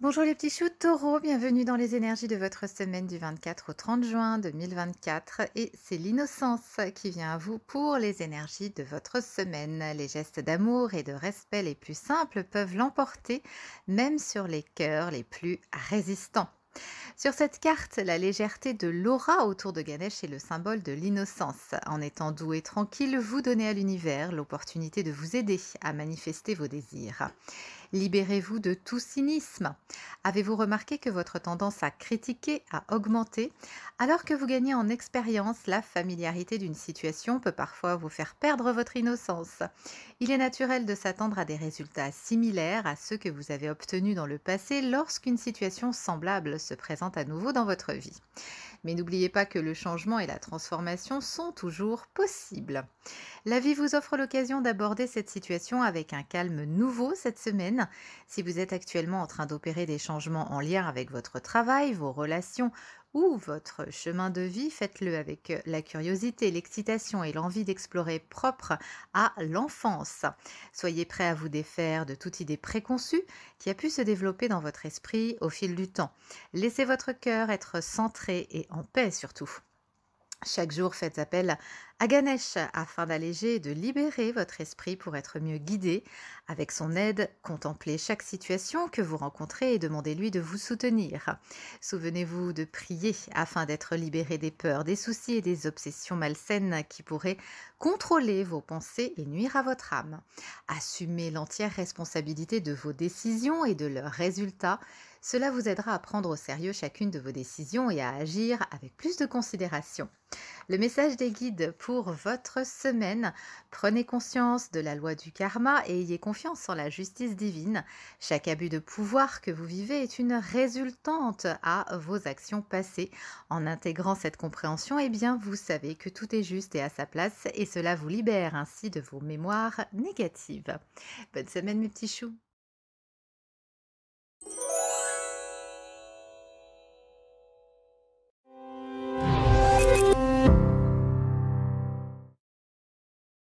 Bonjour les petits choux taureaux, bienvenue dans les énergies de votre semaine du 24 au 30 juin 2024 et c'est l'innocence qui vient à vous pour les énergies de votre semaine. Les gestes d'amour et de respect les plus simples peuvent l'emporter même sur les cœurs les plus résistants. Sur cette carte, la légèreté de l'aura autour de Ganesh est le symbole de l'innocence. En étant doux et tranquille, vous donnez à l'univers l'opportunité de vous aider à manifester vos désirs. Libérez-vous de tout cynisme. Avez-vous remarqué que votre tendance à critiquer a augmenté Alors que vous gagnez en expérience, la familiarité d'une situation peut parfois vous faire perdre votre innocence. Il est naturel de s'attendre à des résultats similaires à ceux que vous avez obtenus dans le passé lorsqu'une situation semblable se présente à nouveau dans votre vie. Mais n'oubliez pas que le changement et la transformation sont toujours possibles. La vie vous offre l'occasion d'aborder cette situation avec un calme nouveau cette semaine. Si vous êtes actuellement en train d'opérer des changements en lien avec votre travail, vos relations, ou votre chemin de vie, faites-le avec euh, la curiosité, l'excitation et l'envie d'explorer propre à l'enfance. Soyez prêt à vous défaire de toute idée préconçue qui a pu se développer dans votre esprit au fil du temps. Laissez votre cœur être centré et en paix surtout. Chaque jour, faites appel à Ganesh afin d'alléger et de libérer votre esprit pour être mieux guidé. Avec son aide, contemplez chaque situation que vous rencontrez et demandez-lui de vous soutenir. Souvenez-vous de prier afin d'être libéré des peurs, des soucis et des obsessions malsaines qui pourraient contrôler vos pensées et nuire à votre âme. Assumez l'entière responsabilité de vos décisions et de leurs résultats. Cela vous aidera à prendre au sérieux chacune de vos décisions et à agir avec plus de considération. Le message des guides pour votre semaine, prenez conscience de la loi du karma et ayez confiance en la justice divine. Chaque abus de pouvoir que vous vivez est une résultante à vos actions passées. En intégrant cette compréhension, eh bien, vous savez que tout est juste et à sa place et cela vous libère ainsi de vos mémoires négatives. Bonne semaine mes petits choux